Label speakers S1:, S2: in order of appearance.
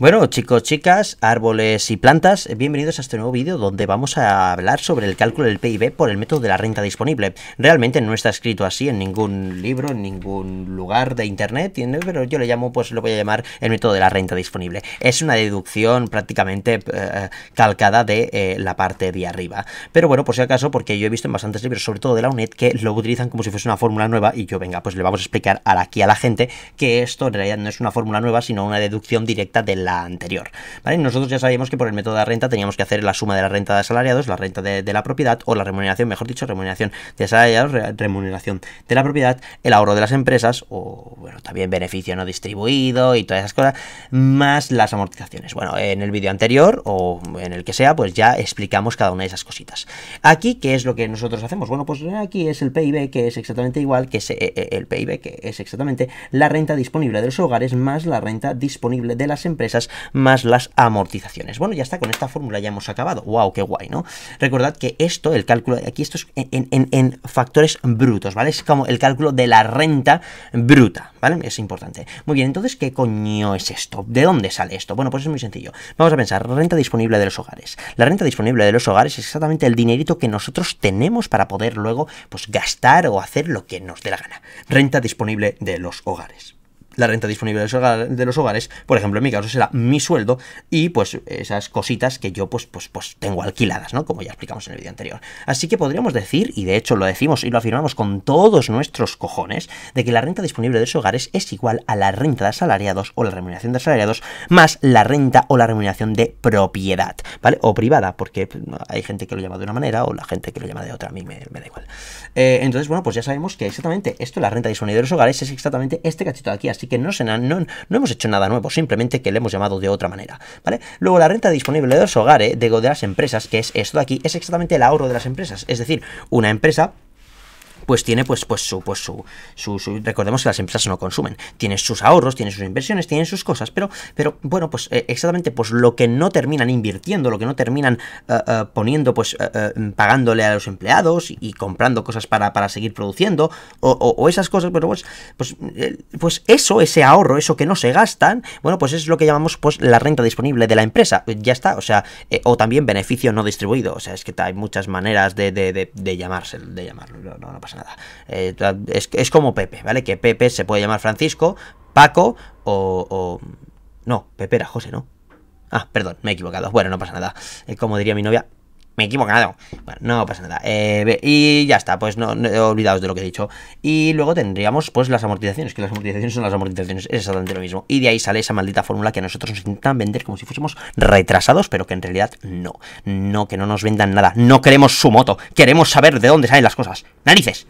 S1: Bueno, chicos, chicas, árboles y plantas, bienvenidos a este nuevo vídeo donde vamos a hablar sobre el cálculo del PIB por el método de la renta disponible. Realmente no está escrito así en ningún libro, en ningún lugar de internet, pero yo le llamo, pues lo voy a llamar el método de la renta disponible. Es una deducción prácticamente eh, calcada de eh, la parte de arriba. Pero bueno, por si acaso, porque yo he visto en bastantes libros, sobre todo de la UNED, que lo utilizan como si fuese una fórmula nueva y yo, venga, pues le vamos a explicar aquí a la gente que esto en realidad no es una fórmula nueva, sino una deducción directa de la anterior. ¿vale? Nosotros ya sabíamos que por el método de renta teníamos que hacer la suma de la renta de asalariados, la renta de, la propiedad o la remuneración, mejor dicho, remuneración de asalariados, remuneración de la propiedad, el ahorro de las empresas o, bueno, también beneficio no distribuido y todas esas cosas, más las amortizaciones. Bueno, en el vídeo anterior o en el que sea, pues ya explicamos cada una de esas cositas. Aquí, ¿qué es lo que nosotros hacemos? Bueno, pues aquí es el PIB, que es exactamente igual, que eh, eh, el PIB, que es exactamente la renta disponible de los hogares más la renta disponible de las empresas más las amortizaciones. Bueno, ya está, con esta fórmula ya hemos acabado. ¡Wow, qué guay, ¿no? Recordad que esto, el cálculo, aquí esto es en, factores brutos, ¿vale? Es como el cálculo de la renta bruta, ¿vale? Es importante. Muy bien, entonces, ¿qué coño es esto? ¿De dónde sale esto? Bueno, pues es muy sencillo. Vamos a pensar, renta disponible de los hogares. La renta disponible de los hogares es exactamente el dinerito que nosotros tenemos para poder luego, pues, gastar o hacer lo que nos dé la gana. Renta disponible de los hogares la renta disponible de los hogares, por ejemplo, en mi caso será mi sueldo y pues esas cositas que yo pues, pues, pues tengo alquiladas, ¿no? Como ya explicamos en el vídeo anterior. Así que podríamos decir, y de hecho lo decimos y lo afirmamos con todos nuestros cojones, de que la renta disponible de los hogares es igual a la renta de asalariados o la remuneración de asalariados más la renta o la remuneración de propiedad, ¿vale? O privada, porque hay gente que lo llama de una manera o la gente que lo llama de otra, a mí me, da igual. Eh, entonces, bueno, pues ya sabemos que exactamente esto, la renta disponible de los hogares, es exactamente este cachito de aquí, así que no, hemos hecho nada nuevo, simplemente que le hemos llamado de otra manera, ¿vale? Luego la renta disponible de los hogares, de, de las empresas, que es esto de aquí, es exactamente el ahorro de las empresas, es decir, una empresa pues tiene pues, pues, su, pues su, Recordemos que las empresas no consumen. Tiene sus ahorros, tiene sus inversiones, tiene sus cosas, pero, pero bueno, pues eh, exactamente pues lo que no terminan invirtiendo, lo que no terminan eh, eh, poniendo, pues pagándole a los empleados y, comprando cosas para, para seguir produciendo o, esas cosas, pero pues, pues, pues, eso, ese ahorro, eso que no se gastan, bueno, pues es lo que llamamos pues la renta disponible de la empresa. Ya está, o sea, o también beneficio no distribuido. O sea, es que hay muchas maneras de, de, de, llamarse, de llamarlo, no, no pasa nada. Eh, es, es, como Pepe, ¿vale? Que Pepe se puede llamar Francisco, Paco o... No, Pepe era José, ¿no? Ah, perdón, me he equivocado. Bueno, no pasa nada. Eh, como diría mi novia, me he equivocado. Bueno, no pasa nada. Eh, y ya está, pues no, he olvidaos de lo que he dicho. Y luego tendríamos pues las amortizaciones, que las amortizaciones son las amortizaciones, es exactamente lo mismo. Y de ahí sale esa maldita fórmula que a nosotros nos intentan vender como si fuésemos retrasados, pero que en realidad no. No, que no nos vendan nada. No queremos su moto, queremos saber de dónde salen las cosas. ¡Narices!